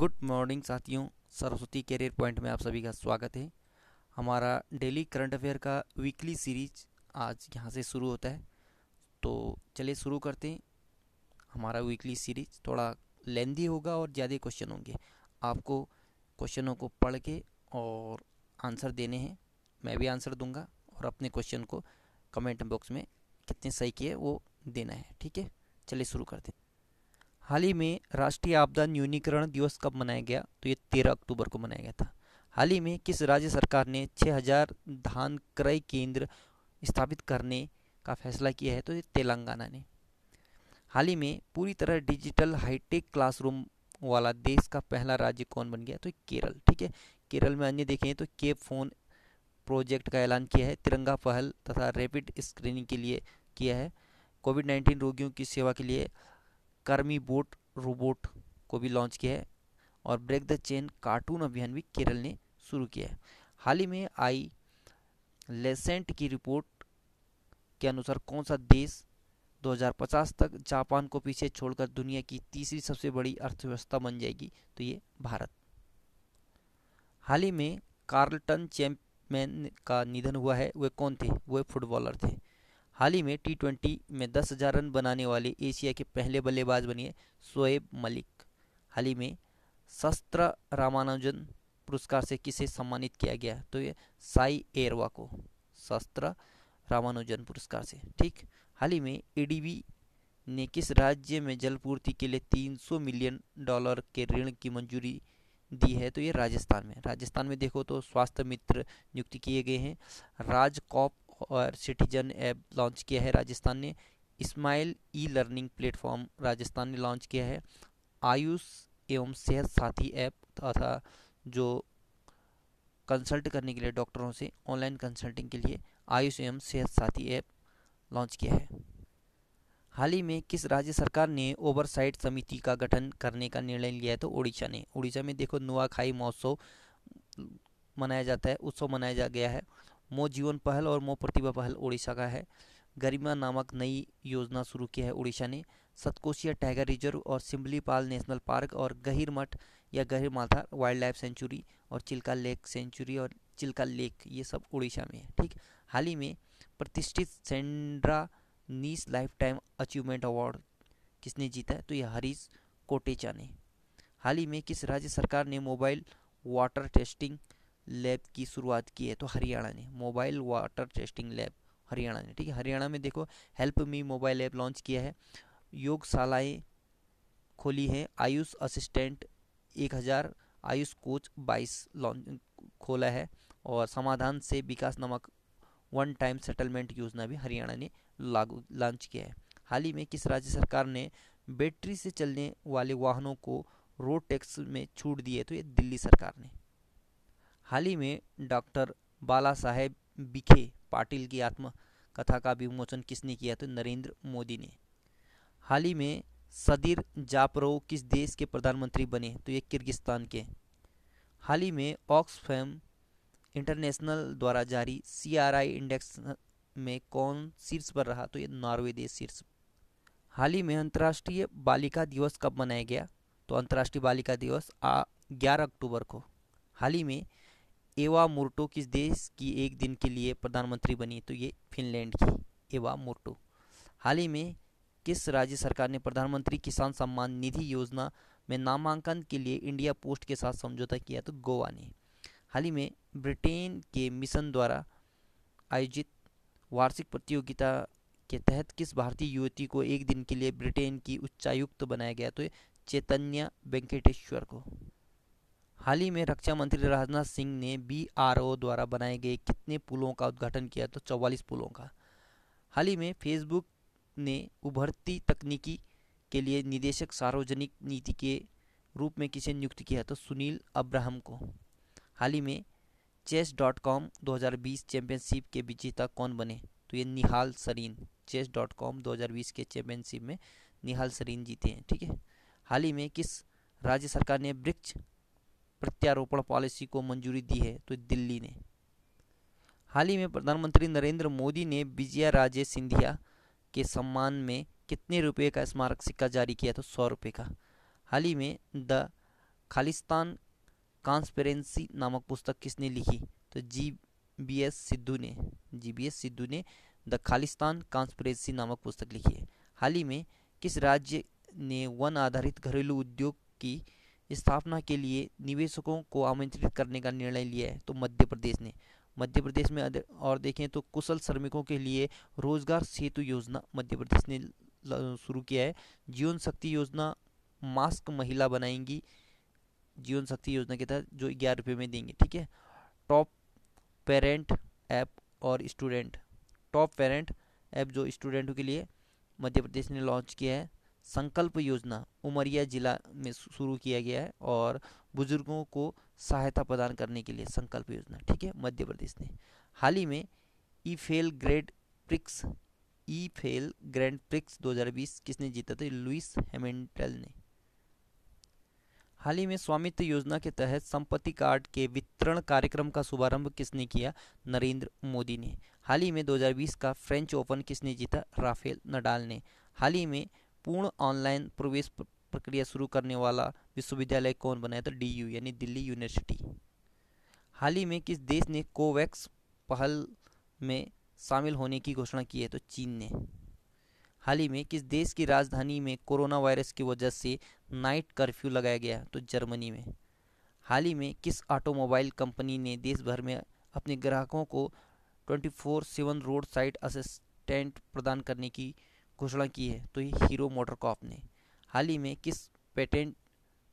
good morning साथियों Saraswati career point में आप सभी का स्वागत है हमारा डेली करंट अफेयर का वीकली सीरीज आज यहाँ से शुरू होता है तो चलिए शुरू करते हैं हमारा वीकली सीरीज थोड़ा लेंदी होगा और ज़्यादा क्वेश्चन होंगे आपको क्वेश्चनों को पढ़ के और आंसर देने हैं मैं भी आंसर दूंगा और अपने क्वेश्चन को कमेंट बॉक्स में कितने सही किए वो देना है ठीक है चलिए शुरू करते हैं हाल ही में राष्ट्रीय आपदा न्यूनीकरण दिवस कब मनाया गया तो ये तेरह अक्टूबर को मनाया गया था हाल ही में किस राज्य सरकार ने 6000 धान क्रय केंद्र स्थापित करने का फैसला किया है तो ये तेलंगाना ने हाल ही में पूरी तरह डिजिटल हाईटेक क्लासरूम वाला देश का पहला राज्य कौन बन गया तो केरल ठीक है केरल में अन्य देखें तो केप फोन प्रोजेक्ट का ऐलान किया है तिरंगा पहल तथा रैपिड स्क्रीनिंग के लिए किया है कोविड नाइन्टीन रोगियों की सेवा के लिए कर्मी बोट रोबोट को भी लॉन्च किया है और ब्रेक द चेन कार्टून अभियान भी केरल ने शुरू किया है हाल ही में आई लेसेंट की रिपोर्ट के अनुसार कौन सा देश 2050 तक जापान को पीछे छोड़कर दुनिया की तीसरी सबसे बड़ी अर्थव्यवस्था बन जाएगी तो ये भारत हाल ही में कार्लटन चैंपमैन का निधन हुआ है वे कौन थे वे फुटबॉलर थे हाल ही में टी ट्वेंटी में दस हज़ार रन बनाने वाले एशिया के पहले बल्लेबाज बने शोएब मलिक हाल ही में शस्त्र रामानुजन पुरस्कार से किसे सम्मानित किया गया तो ये साई एरवा को शस्त्र रामानुजन पुरस्कार से ठीक हाल ही में एडीबी ने किस राज्य में जलपूर्ति के लिए 300 मिलियन डॉलर के ऋण की मंजूरी दी है तो ये राजस्थान में राजस्थान में देखो तो स्वास्थ्य मित्र नियुक्त किए गए हैं राजकॉप और सिटीजन ऐप लॉन्च किया है राजस्थान ने smile E learning platform Rajasthan ने लॉन्च किया है आयुष एवं सेहत साथी ऐप तथा जो कंसल्ट करने के लिए डॉक्टरों से ऑनलाइन कंसल्टिंग के लिए आयुष एवं सेहत साथी ऐप लॉन्च किया है हाल ही में किस राज्य सरकार ने ओवरसाइट समिति का गठन करने का निर्णय लिया है तो उड़ीसा ने उड़ीसा में देखो नुआखाई महोत्सव मनाया जाता है उत्सव मनाया जा गया है मो जीवन पहल और मो प्रतिभा पहल उड़ीसा का है गरिमा नामक नई योजना शुरू की है उड़ीसा ने सतकोशिया टाइगर रिजर्व और सिम्बलीपाल नेशनल पार्क और गहिर मठ या गहिर माथा वाइल्ड लाइफ सेंचुरी और चिल्का लेक सेंचुरी और चिल्का लेक ये सब उड़ीसा में है ठीक हाल ही में प्रतिष्ठित सेंड्रा नीस लाइफ टाइम अचीवमेंट अवार्ड किसने जीता है तो यह हरीश कोटेचा ने हाल ही में किस राज्य सरकार ने मोबाइल वाटर टेस्टिंग लैब की शुरुआत की है तो हरियाणा ने mobile water testing lab Haryana ने ठीक है हरियाणा में देखो help me mobile app launch किया है योगशालाएँ खोली हैं आयुष असिस्टेंट एक हज़ार आयुष कोच बाईस लॉन्च खोला है और समाधान से विकास नमक वन टाइम सेटलमेंट योजना भी हरियाणा ने लागू लॉन्च किया है हाल ही में किस राज्य सरकार ने बैटरी से चलने वाले वाहनों को रोड टैक्स में छूट दी है तो ये दिल्ली सरकार ने हाल ही में डॉक्टर बाला साहेब विखे पाटिल की आत्मकथा का विमोचन किसने किया था नरेंद्र मोदी ने हाल ही में सदीर जापरो किस देश के प्रधानमंत्री बने तो ये किर्गिस्तान के हाल ही में ऑक्सफैम इंटरनेशनल द्वारा जारी सीआरआई इंडेक्स में कौन शीर्ष पर रहा तो ये नॉर्वे देश शीर्ष हाल ही में अंतर्राष्ट्रीय बालिका दिवस कब मनाया गया तो अंतर्राष्ट्रीय बालिका दिवस ग्यारह अक्टूबर को हाल ही में एवा मोर्टो किस देश की एक दिन के लिए प्रधानमंत्री बनी तो ये फिनलैंड की एवा मोर्टो हाल ही में किस राज्य सरकार ने प्रधानमंत्री किसान सम्मान निधि योजना में नामांकन के लिए इंडिया पोस्ट के साथ समझौता किया तो गोवा ने हाल ही में ब्रिटेन के मिशन द्वारा आयोजित वार्षिक प्रतियोगिता के तहत किस भारतीय युवती को एक दिन के लिए ब्रिटेन की उच्चायुक्त तो बनाया गया तो चैतन्य वेंकटेश्वर को हाल ही में रक्षा मंत्री राजनाथ सिंह ने बी द्वारा बनाए गए कितने पुलों का उद्घाटन किया तो चौवालीस पुलों का हाल ही में फेसबुक ने उभरती तकनीकी के लिए निदेशक सार्वजनिक नीति के रूप में किसे नियुक्त किया तो सुनील अब्राहम को हाल ही में चेस डॉट कॉम दो चैंपियनशिप के विजेता कौन बने तो ये Nihal Sarin chess dot com दो के चैंपियनशिप में निहाल सरीन जीते हैं ठीक है हाल ही में किस राज्य सरकार ने वृक्ष प्रत्यारोपण पॉलिसी को मंजूरी दी है तो दिल्ली ने हाल ही में प्रधानमंत्री नरेंद्र मोदी ने विजया राजे सिंधिया के सम्मान में कितने रुपए का स्मारक सिक्का जारी किया तो सौ रुपये का हाल ही में द खालिस्तान कॉन्स्पेरेंसी नामक पुस्तक किसने लिखी तो जी बी एस सिद्धू ने जी बी एस सिद्धू ने द खालिस्तान कॉन्स्परेंसी नामक पुस्तक लिखी है हाल ही में किस राज्य ने वन आधारित घरेलू उद्योग की स्थापना के लिए निवेशकों को आमंत्रित करने का निर्णय लिया है तो मध्य प्रदेश ने मध्य प्रदेश में और देखें तो कुशल श्रमिकों के लिए रोजगार सेतु योजना मध्य प्रदेश ने शुरू किया है जीवन शक्ति योजना मास्क महिला बनाएंगी जीवन शक्ति योजना के तहत जो ग्यारह रुपये में देंगे ठीक है टॉप पेरेंट ऐप और स्टूडेंट टॉप पेरेंट ऐप जो स्टूडेंटों के लिए मध्य प्रदेश ने लॉन्च किया है संकल्प योजना उमरिया जिला में शुरू किया गया है और बुजुर्गों को सहायता प्रदान करने के लिए संकल्प योजना ठीक है मध्य प्रदेश ने हाल ही में Eifel grand prix Eifel grand prix 2020 किसने जीता था लुइस हेमेंटल ने हाल ही में स्वामित्व योजना के तहत संपत्ति कार्ड के वितरण कार्यक्रम का शुभारंभ किसने किया नरेंद्र मोदी ने हाल ही में 2020 का फ्रेंच ओपन किसने जीता राफेल नडाल ने हाल ही में पूर्ण ऑनलाइन प्रवेश प्रक्रिया शुरू करने वाला विश्वविद्यालय कौन बना है तो डी यू यानी दिल्ली यूनिवर्सिटी हाल ही में किस देश ने कोवैक्स पहल में शामिल होने की घोषणा की है तो चीन ने हाल ही में किस देश की राजधानी में कोरोना वायरस की वजह से नाइट कर्फ्यू लगाया गया तो जर्मनी में हाल ही में किस ऑटोमोबाइल कंपनी ने देश भर में अपने ग्राहकों को twenty four seven roadside assistant प्रदान करने की घोषणा की है तो ये हीरो मोटर कॉप ने हाल ही में किस पेटेंट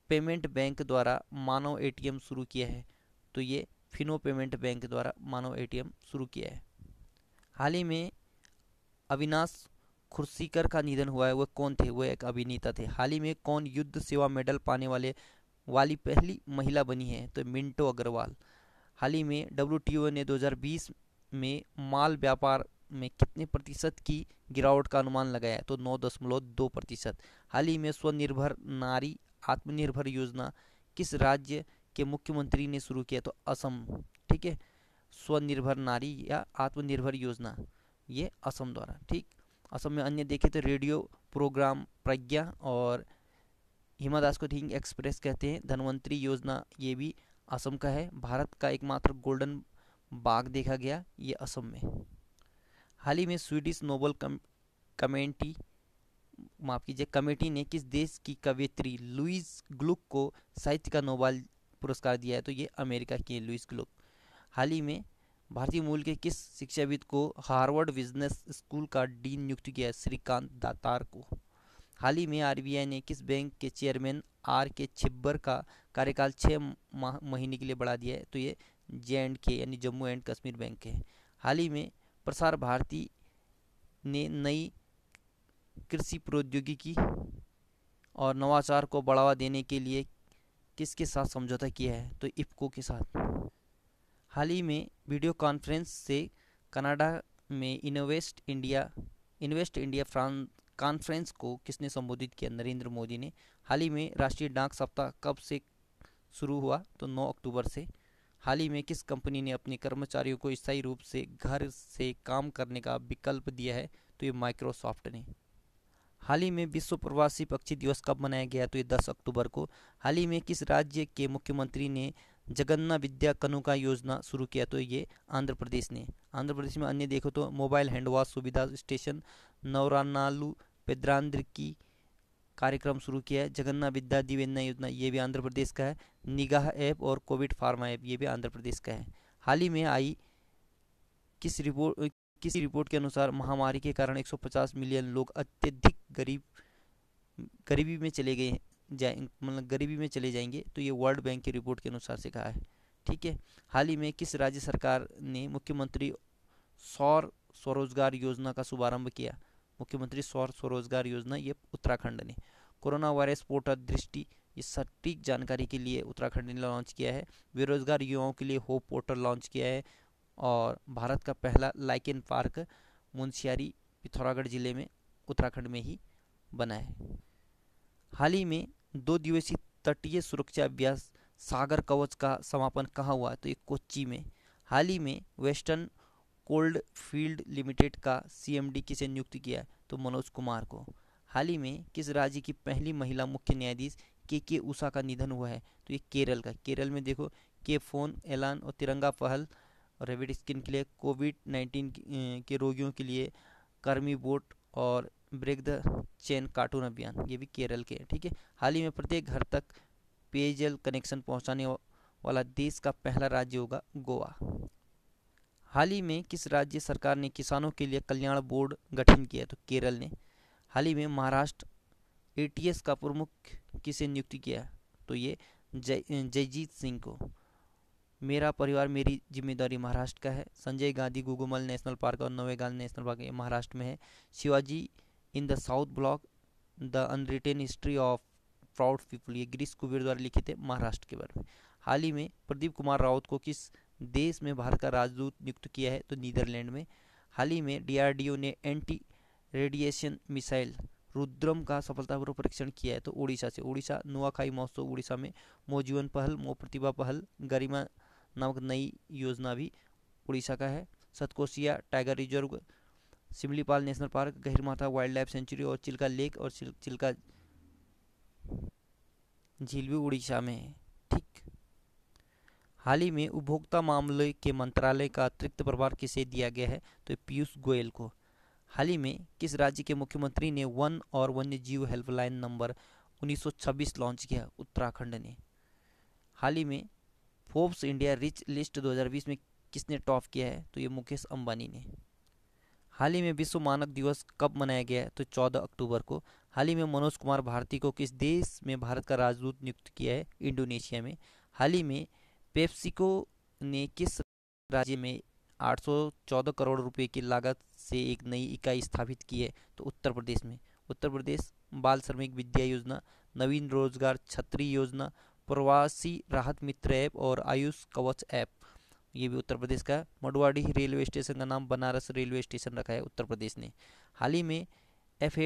पेमेंट बैंक द्वारा मानव एटीएम शुरू किया है तो ये फिनो पेमेंट बैंक द्वारा मानव एटीएम शुरू किया है हाल ही में अविनाश खुर्सीकर का निधन हुआ है वह कौन थे वह एक अभिनेता थे हाल ही में कौन युद्ध सेवा मेडल पाने वाले वाली पहली महिला बनी है तो मिंटो अग्रवाल हाल ही में डब्ल्यू ने 2020 में माल व्यापार में कितने प्रतिशत की गिरावट का अनुमान लगाया है तो नौ दशमलव दो प्रतिशत हाल ही में स्वनिर्भर नारी आत्मनिर्भर योजना किस राज्य के मुख्यमंत्री ने शुरू किया तो असम ठीक है स्वनिर्भर नारी या आत्मनिर्भर योजना ये असम द्वारा ठीक असम में अन्य देखे तो रेडियो प्रोग्राम प्रज्ञा और हिमा दास को ठीक एक्सप्रेस कहते हैं धनवंतरी योजना ये भी असम का है भारत का एकमात्र गोल्डन बाग देखा गया ये असम में हाल ही में स्वीडिश नोबल कम, कमेंटी माफ कीजिए कमेटी ने किस देश की कवियत्री लुइस ग्लुक को साहित्य का नोबल पुरस्कार दिया है तो ये अमेरिका की लुइस ग्लुक हाल ही में भारतीय मूल के किस शिक्षाविद को हार्वर्ड बिजनेस स्कूल का डीन नियुक्त किया है श्रीकांत दातार को हाल ही में आरबीआई ने किस बैंक के चेयरमैन आर के छिब्बर का कार्यकाल छः महीने के लिए बढ़ा दिया है तो ये जे एंड के यानी जम्मू एंड कश्मीर बैंक है हाल ही में प्रसार भारती ने नई कृषि प्रौद्योगिकी और नवाचार को बढ़ावा देने के लिए किसके साथ समझौता किया है तो इफ्को के साथ हाल ही में वीडियो कॉन्फ्रेंस से कनाडा में इनोवेस्ट India invest India France conference को किसने संबोधित किया नरेंद्र मोदी ने हाल ही में राष्ट्रीय डाक सप्ताह कब से शुरू हुआ तो 9 अक्टूबर से हाल ही में किस कंपनी ने अपने कर्मचारियों को स्थायी रूप से घर से काम करने का विकल्प दिया है तो ये माइक्रोसॉफ्ट ने हाल ही में विश्व प्रवासी पक्षी दिवस कब मनाया गया तो ये 10 अक्टूबर को हाल ही में किस राज्य के मुख्यमंत्री ने जगन्ना विद्या कनुका योजना शुरू किया तो ये आंध्र प्रदेश ने आंध्र प्रदेश में अन्य देखो तो मोबाइल हैंडवाश सुविधा स्टेशन नौरानालू पेद्रांद्र की कार्यक्रम शुरू किया है जगन्ना विद्या दिवेन्ना योजना ये भी आंध्र प्रदेश का है निगाह ऐप और कोविड फार्मा ऐप ये भी आंध्र प्रदेश का है हाल ही में आई किस रिपोर्ट किसी रिपोर्ट के अनुसार महामारी के कारण 150 मिलियन लोग अत्यधिक गरीब गरीबी में चले गए जाए मतलब गरीबी में चले जाएंगे तो ये वर्ल्ड बैंक की रिपोर्ट के अनुसार से कहा है ठीक है हाल ही में किस राज्य सरकार ने मुख्यमंत्री सौर स्वरोजगार योजना का शुभारंभ किया मुख्यमंत्री स्व स्वरोजगार योजना ये उत्तराखंड ने कोरोना वायरस पोर्टल दृष्टि इस सटीक जानकारी के लिए उत्तराखंड ने लॉन्च किया है बेरोजगार युवाओं के लिए होप पोर्टल लॉन्च किया है और भारत का पहला लाइकन पार्क मुंशियारी पिथौरागढ़ जिले में उत्तराखंड में ही बना है हाल ही में दो दिवसीय तटीय सुरक्षा अभ्यास सागर कवच का समापन कहाँ हुआ तो ये कोच्ची में हाल ही में वेस्टर्न कोल्ड फील्ड लिमिटेड का सीएमडी किसे नियुक्त किया है तो मनोज कुमार को हाल ही में किस राज्य की पहली महिला मुख्य न्यायाधीश के के उषा का निधन हुआ है तो ये केरल का केरल में देखो के फोन ऐलान और तिरंगा पहल और रेबिड स्किन के लिए कोविड नाइन्टीन के रोगियों के लिए कर्मी बोट और ब्रेक द चेन कार्टून अभियान ये भी केरल के ठीक है हाल ही में प्रत्येक घर तक पेयजल कनेक्शन पहुंचाने वाला देश का पहला राज्य होगा गोवा हाल ही में किस राज्य सरकार ने किसानों के लिए कल्याण बोर्ड गठन किया तो केरल ने हाल ही में महाराष्ट्र एटीएस का प्रमुख किसे नियुक्ति किया तो ये जय जयजीत सिंह को मेरा परिवार मेरी जिम्मेदारी महाराष्ट्र का है संजय गांधी गुगुमल नेशनल पार्क और नवेगांव नेशनल पार्क महाराष्ट्र में है Shivaji in the south block the unwritten history of proud people ये ग्रीस कुबेर द्वारा लिखे थे महाराष्ट्र के बारे में हाल ही में प्रदीप कुमार राउत को किस देश में भारत का राजदूत नियुक्त किया है तो नीदरलैंड में हाल ही में डीआरडीओ ने एंटी रेडिएशन मिसाइल रुद्रम का सफलतापूर्वक परीक्षण किया है तो उड़ीसा से उड़ीसा नुआखाई महोत्सव उड़ीसा में मोजीवन पहल मो प्रतिभा पहल गरिमा नामक नई योजना भी उड़ीसा का है Satkosia tiger reserve Similipal national park Gahirmatha wildlife sanctuary और चिल्का लेक और चिल्का झील भी उड़ीसा में है ठीक हाल ही में उपभोक्ता मामले के मंत्रालय का अतिरिक्त प्रभार किसे दिया गया है तो पीयूष गोयल को हाल ही में किस राज्य के मुख्यमंत्री ने वन और वन्य जीव हेल्पलाइन नंबर 1926 लॉन्च किया उत्तराखंड ने हाल ही में फोर्ब्स इंडिया रिच लिस्ट 2020 में किसने टॉप किया है तो ये मुकेश अंबानी ने हाल ही में विश्व मानव दिवस कब मनाया गया है तो 14 अक्टूबर को हाल ही में मनोज कुमार भारती को किस देश में भारत का राजदूत नियुक्त किया है इंडोनेशिया में हाल ही में पेप्सिको ने किस राज्य में 814 करोड़ रुपए की लागत से एक नई इकाई स्थापित की है तो उत्तर प्रदेश में उत्तर प्रदेश बाल श्रमिक विद्या योजना नवीन रोजगार छत्री योजना प्रवासी राहत मित्र ऐप और आयुष कवच ऐप ये भी उत्तर प्रदेश का मडवाड़ी रेलवे स्टेशन का नाम बनारस रेलवे स्टेशन रखा है उत्तर प्रदेश ने हाल ही में एफ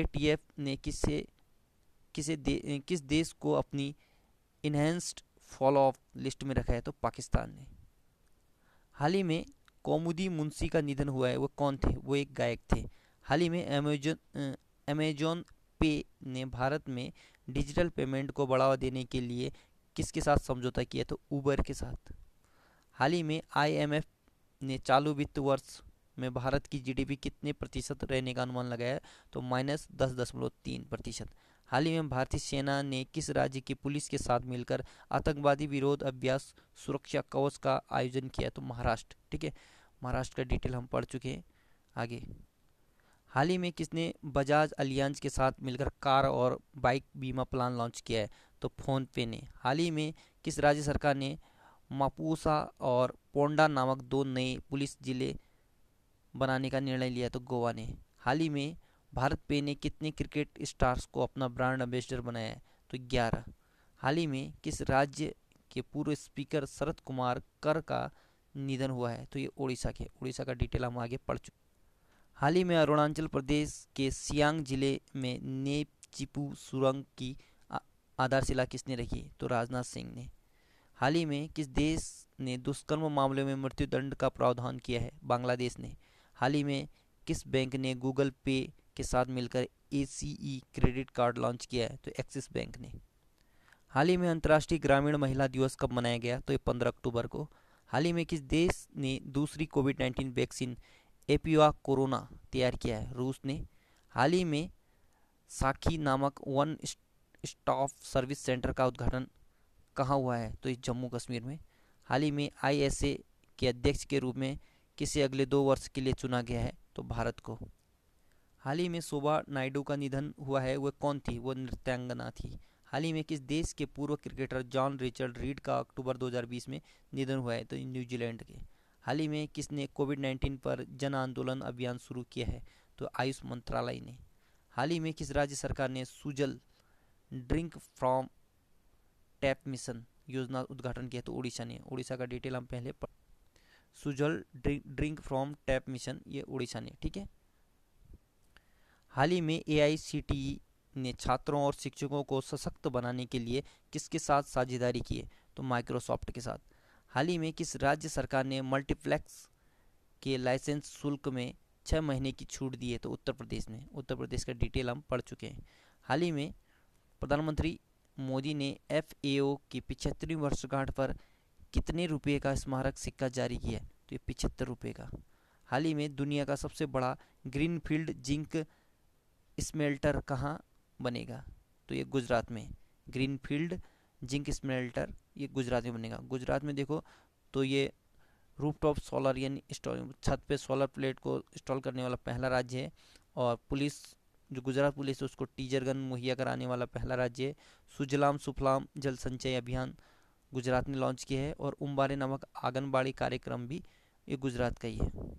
ने किससे किसे दे, किस देश को अपनी इन्हेंस्ड फॉलो ऑफ लिस्ट में रखा है तो पाकिस्तान ने हाल ही में कौमुदी मुंशी का निधन हुआ है वो कौन थे वो एक गायक थे हाल ही में अमेजोन अमेजोन पे ने भारत में डिजिटल पेमेंट को बढ़ावा देने के लिए किसके साथ समझौता किया तो ऊबर के साथ हाल ही में आईएमएफ ने चालू वित्त वर्ष में भारत की जीडीपी कितने प्रतिशत रहने का अनुमान लगाया तो माइनस दस दशमलव तीन प्रतिशत हाल ही में भारतीय सेना ने किस राज्य की पुलिस के साथ मिलकर आतंकवादी विरोध अभ्यास सुरक्षा कवच का आयोजन किया तो महाराष्ट्र ठीक है महाराष्ट्र का डिटेल हम पढ़ चुके हैं आगे हाल ही में किसने बजाज अलियांज के साथ मिलकर कार और बाइक बीमा प्लान लॉन्च किया है तो फोन पे ने हाल ही में किस राज्य सरकार ने मापूसा और पोंडा नामक दो नए पुलिस जिले बनाने का निर्णय लिया तो गोवा ने हाल ही में भारत पे ने कितने क्रिकेट स्टार्स को अपना ब्रांड एम्बेसडर बनाया है तो ग्यारह हाल ही में किस राज्य के पूर्व स्पीकर शरद कुमार कर का निधन हुआ है तो ये उड़ीसा के उड़ीसा का डिटेल हम आगे पढ़ चुके हाल ही में अरुणाचल प्रदेश के सियांग जिले में नेपचिपू सुरंग की आधारशिला किसने रखी तो राजनाथ सिंह ने हाल ही में किस देश ने दुष्कर्म मामले में मृत्युदंड का प्रावधान किया है बांग्लादेश ने हाल ही में किस बैंक ने गूगल पे के साथ मिलकर ए क्रेडिट कार्ड लॉन्च किया है तो एक्सिस बैंक ने हाल ही में अंतर्राष्ट्रीय ग्रामीण महिला दिवस कब मनाया गया तो ये पंद्रह अक्टूबर को हाल ही में किस देश ने दूसरी कोविड नाइन्टीन वैक्सीन एपिवा कोरोना तैयार किया है रूस ने हाल ही में साखी नामक वन स्टॉप सर्विस सेंटर का उद्घाटन कहाँ हुआ है तो इस जम्मू कश्मीर में हाल ही में आईएसए के अध्यक्ष के रूप में किसे अगले दो वर्ष के लिए चुना गया है तो भारत को हाल ही में शोभा नायडू का निधन हुआ है वह कौन थी वह नृत्यांगना थी हाल ही में किस देश के पूर्व क्रिकेटर जॉन रिचर्ड रीड का अक्टूबर 2020 में निधन हुआ है तो न्यूजीलैंड के हाल ही में किसने कोविड 19 पर जन आंदोलन अभियान शुरू किया है तो आयुष मंत्रालय ने हाल ही में किस राज्य सरकार ने Sujal drink from tap mission योजना उद्घाटन किया तो उड़ीसा ने उड़ीसा का डिटेल हम पहले Sujal drink from tap mission ये उड़ीसा ने ठीक है हाल ही में ए e ने छात्रों और शिक्षकों को सशक्त बनाने के लिए किसके साथ साझेदारी की है तो माइक्रोसॉफ्ट के साथ हाल ही में किस राज्य सरकार ने मल्टीप्लेक्स के लाइसेंस शुल्क में छः महीने की छूट दी है तो उत्तर प्रदेश में उत्तर प्रदेश का डिटेल हम पढ़ चुके हैं हाल ही में प्रधानमंत्री मोदी ने एफ ए ओ की पिछहत्तरवीं वर्षगांठ पर कितने रुपये का स्मारक सिक्का जारी किया तो ये पिछहत्तर रुपये का हाल ही में दुनिया का सबसे बड़ा ग्रीनफील्ड जिंक स्मेल्टर कहाँ बनेगा तो ये गुजरात में ग्रीन फील्ड जिंक स्मेल्टर ये गुजरात में बनेगा गुजरात में देखो तो ये रूफटॉप सोलर यानी छत पे सोलर प्लेट को इंस्टॉल करने वाला पहला राज्य है और पुलिस जो गुजरात पुलिस है उसको टीजर गन मुहैया कराने वाला पहला राज्य है सुजलाम सुफलाम जल संचय अभियान गुजरात ने लॉन्च किया है और उम्बारे नामक आंगनबाड़ी कार्यक्रम भी ये गुजरात का ही है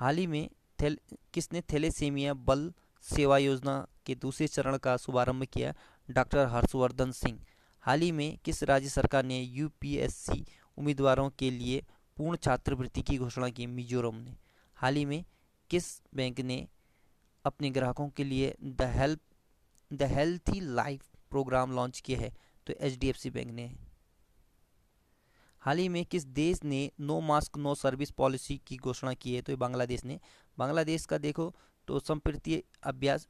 हाल ही में थेल किसने थैलेसेमिया बल सेवा योजना के दूसरे चरण का शुभारंभ किया डॉक्टर हर्षवर्धन सिंह हाल ही में किस राज्य सरकार ने यूपीएससी उम्मीदवारों के लिए पूर्ण छात्रवृत्ति की घोषणा की मिजोरम ने हाल ही में किस बैंक ने अपने ग्राहकों के लिए the help the healthy life programme launch किया है तो एच बैंक ने हाल ही में किस देश ने no mask no service policy की घोषणा की है तो बांग्लादेश ने बांग्लादेश का देखो तो संप्रति अभ्यास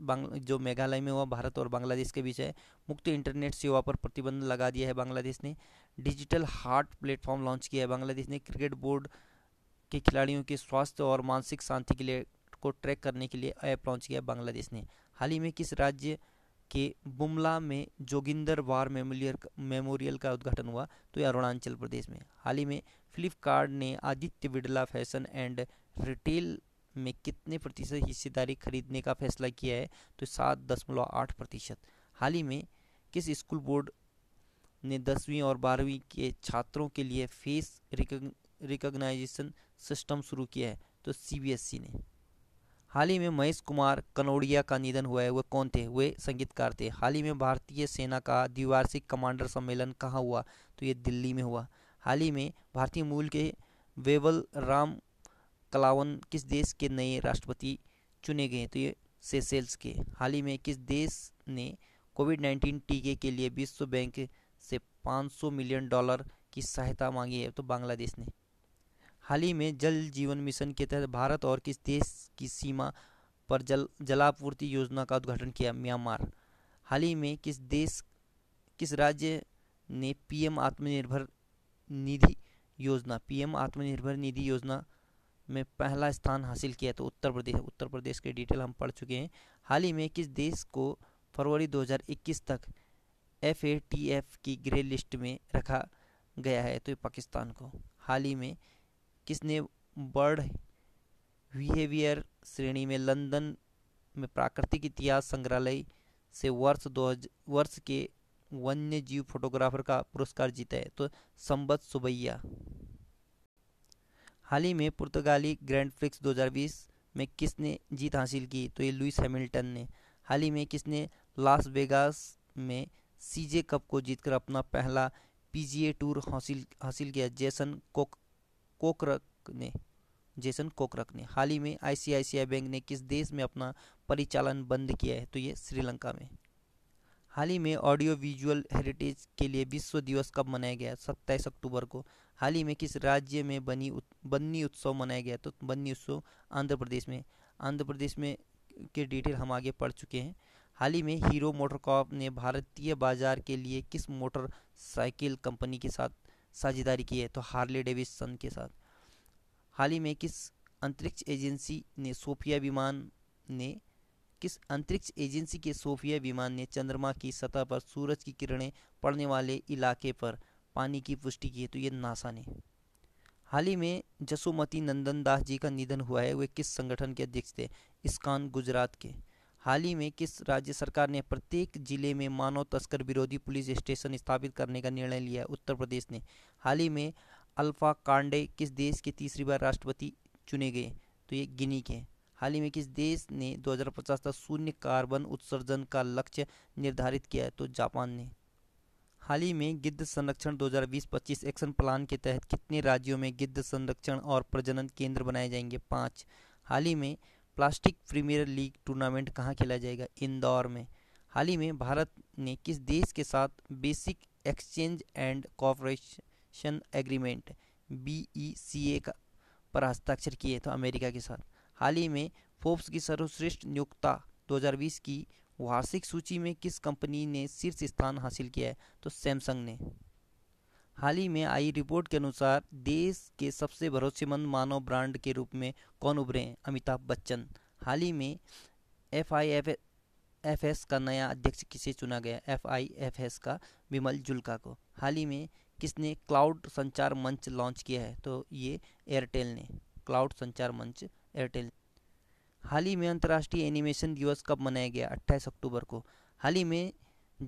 जो मेघालय में हुआ भारत और बांग्लादेश के बीच है मुक्त इंटरनेट सेवा पर प्रतिबंध लगा दिया है बांग्लादेश ने डिजिटल हार्ट प्लेटफॉर्म लॉन्च किया है बांग्लादेश ने क्रिकेट बोर्ड के खिलाड़ियों के स्वास्थ्य और मानसिक शांति के लिए को ट्रैक करने के लिए ऐप लॉन्च किया है बांग्लादेश ने हाल ही में किस राज्य के बुमला में जोगिंदर वार मेमोरियल मेमोरियल का उद्घाटन हुआ तो ये अरुणाचल प्रदेश में हाल ही में फ्लिपकार्ट ने Aditya Birla fashion and retail में कितने प्रतिशत हिस्सेदारी खरीदने का फैसला किया है तो सात दशमलव आठ प्रतिशत हाल ही में किस स्कूल बोर्ड ने दसवीं और बारहवीं के छात्रों के लिए फेस रिकॉग्नाइजेशन सिस्टम शुरू किया है तो सीबीएसई ने हाल ही में महेश कुमार कनौड़िया का निधन हुआ है वे कौन थे वे संगीतकार थे हाल ही में भारतीय सेना का द्विवार्षिक कमांडर सम्मेलन कहाँ हुआ तो ये दिल्ली में हुआ हाल ही में भारतीय मूल के वेवल राम कलावन किस देश के नए राष्ट्रपति चुने गए तो ये सेसेल्स के हाल ही में किस देश ने कोविड नाइन्टीन टीके के लिए विश्व बैंक से 500 मिलियन डॉलर की सहायता मांगी है तो बांग्लादेश ने हाल ही में जल जीवन मिशन के तहत भारत और किस देश की सीमा पर जल जलापूर्ति योजना का उद्घाटन किया म्यांमार हाल ही में किस देश किस राज्य ने पीएम आत्मनिर्भर निधि योजना पीएम आत्मनिर्भर निधि योजना में पहला स्थान हासिल किया तो उत्तर प्रदेश उत्तर प्रदेश के डिटेल हम पढ़ चुके हैं हाल ही में किस देश को फरवरी 2021 तक एफ ए टी एफ की ग्रे लिस्ट में रखा गया है तो पाकिस्तान को हाल ही में किसने बर्ड बिहेवियर श्रेणी में लंदन में प्राकृतिक इतिहास संग्रहालय से वर्ष दो वर्ष के वन्य जीव फोटोग्राफर का पुरस्कार जीता है तो संबत सुबैया हाल ही में पुर्तगाली ग्रैंड प्रिक्स 2020 में किसने जीत हासिल की तो ये लुइस हैमिल्टन ने हाल ही में किसने लास वेगास में सीजे कप को जीतकर अपना पहला पीजीए टूर हासिल हासिल किया जेसन कोक कोकरक ने जेसन कोकरक ने हाल ही में आईसीआईसीआई बैंक ने किस देश में अपना परिचालन बंद किया है तो ये श्रीलंका में हाल ही में ऑडियो विजुअल हेरिटेज के लिए विश्व दिवस कब मनाया गया सत्ताईस अक्टूबर को हाल ही में किस राज्य में बनी उत, बन्नी उत्सव मनाया गया तो बन्नी उत्सव आंध्र प्रदेश में आंध्र प्रदेश में के डिटेल हम आगे पढ़ चुके हैं हाल ही में हीरो मोटर कॉप ने भारतीय बाजार के लिए किस मोटर साइकिल कंपनी के साथ साझेदारी की है तो हार्ले डेविडसन के साथ हाल ही में किस अंतरिक्ष एजेंसी ने सोफिया विमान ने किस अंतरिक्ष एजेंसी के सोफिया विमान ने चंद्रमा की सतह पर सूरज की किरणें पड़ने वाले इलाके पर पानी की पुष्टि की है तो ये नासा ने हाल ही में जसोमती नंदन दास जी का निधन हुआ है वे किस संगठन के अध्यक्ष थे इस्कान गुजरात के हाल ही में किस राज्य सरकार ने प्रत्येक जिले में मानव तस्कर विरोधी पुलिस स्टेशन स्थापित करने का निर्णय लिया है उत्तर प्रदेश ने हाल ही में अल्फा कांडे किस देश के तीसरी बार राष्ट्रपति चुने गए तो ये गिनी के हाल ही में किस देश ने 2050 तक शून्य कार्बन उत्सर्जन का लक्ष्य निर्धारित किया है तो जापान ने हाल ही में गिद्ध संरक्षण 2020-25 एक्शन प्लान के तहत कितने राज्यों में गिद्ध संरक्षण और प्रजनन केंद्र बनाए जाएंगे पाँच हाल ही में प्लास्टिक प्रीमियर लीग टूर्नामेंट कहाँ खेला जाएगा इंदौर में हाल ही में भारत ने किस देश के साथ basic exchange and cooperation agreement B E C A का पर हस्ताक्षर किए तो अमेरिका के साथ हाल ही में फोर्ब्स की सर्वश्रेष्ठ नियुक्ता 2020 की वार्षिक सूची में किस कंपनी ने शीर्ष स्थान हासिल किया है तो सैमसंग ने हाल ही में आई रिपोर्ट के अनुसार देश के सबसे भरोसेमंद मानव ब्रांड के रूप में कौन उभरे हैं अमिताभ बच्चन हाल ही में F I F F S का नया अध्यक्ष किसे चुना गया एफ आई एफ एस का विमल जुल्का को हाल ही में किसने क्लाउड संचार मंच लॉन्च किया है तो ये एयरटेल ने क्लाउड संचार मंच एयरटेल हाल ही में अंतर्राष्ट्रीय एनिमेशन दिवस कब मनाया गया 28 अक्टूबर को हाल ही में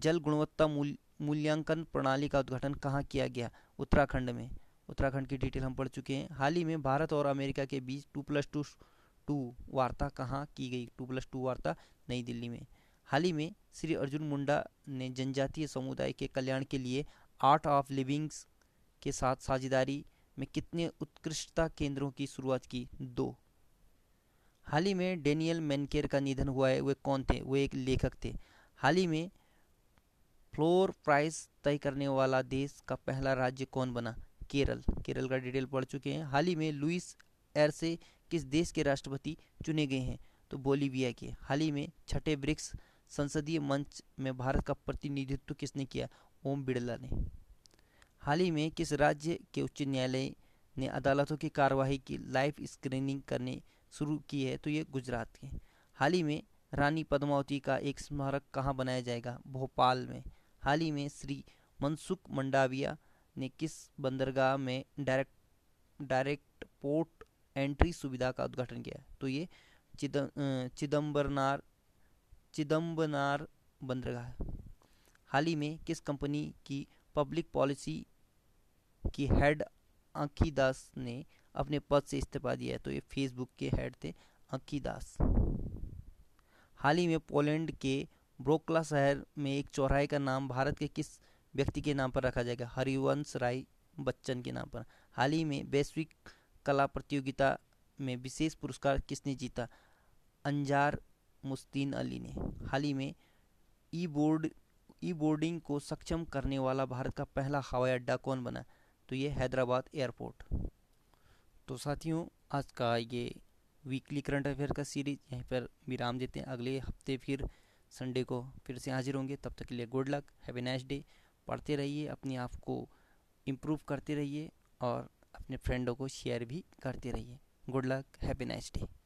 जल गुणवत्ता मूल मूल्यांकन प्रणाली का उद्घाटन कहाँ किया गया उत्तराखंड में उत्तराखंड की डिटेल हम पढ़ चुके हैं हाल ही में भारत और अमेरिका के बीच टू प्लस टू टू वार्ता कहाँ की गई टू प्लस टू वार्ता नई दिल्ली में हाल ही में श्री अर्जुन मुंडा ने जनजातीय समुदाय के कल्याण के लिए आर्ट ऑफ लिविंग्स के साथ साझेदारी में कितने उत्कृष्टता केंद्रों की शुरुआत की दो हाल ही में डेनियल मैनकेर का निधन हुआ है वे कौन थे वे एक लेखक थे हाल ही में फ्लोर प्राइस तय करने वाला देश का पहला राज्य कौन बना केरल केरल का डिटेल पढ़ चुके हैं हाल ही में लुइस एर से किस देश के राष्ट्रपति चुने गए हैं तो बोलीविया के हाल ही में छठे ब्रिक्स संसदीय मंच में भारत का प्रतिनिधित्व किसने किया ओम बिड़ला ने हाल ही में किस राज्य के उच्च न्यायालय ने अदालतों की कार्यवाही की लाइव स्क्रीनिंग करने शुरू की है तो ये गुजरात के हाल ही में रानी पद्मावती का एक स्मारक कहाँ बनाया जाएगा भोपाल में हाल ही में श्री मनसुख मंडाविया ने किस बंदरगाह में डायरेक्ट डायरेक्ट पोर्ट एंट्री सुविधा का उद्घाटन किया तो ये चिदम्बरनार चिदम्बनार बंदरगाह हाल ही में किस कंपनी की पब्लिक पॉलिसी की हेड आंखी दास ने अपने पद से इस्तीफा दिया है तो ये फेसबुक के हेड थे अंकी दास हाल ही में पोलैंड के ब्रोकला शहर में एक चौराहे का नाम भारत के किस व्यक्ति के नाम पर रखा जाएगा हरिवंश राय बच्चन के नाम पर हाल ही में वैश्विक कला प्रतियोगिता में विशेष पुरस्कार किसने जीता अंजार मुस्तीन अली ने हाल ही में ई बोर्ड ई बोर्डिंग को सक्षम करने वाला भारत का पहला हवाई अड्डा कौन बना तो ये हैदराबाद एयरपोर्ट तो साथियों आज का ये वीकली करंट अफेयर का सीरीज यहीं पर विराम देते हैं अगले हफ्ते फिर संडे को फिर से हाजिर होंगे तब तक के लिए good luck have nice day पढ़ते रहिए अपने आप को इम्प्रूव करते रहिए और अपने फ्रेंडों को शेयर भी करते रहिए good luck happy nice day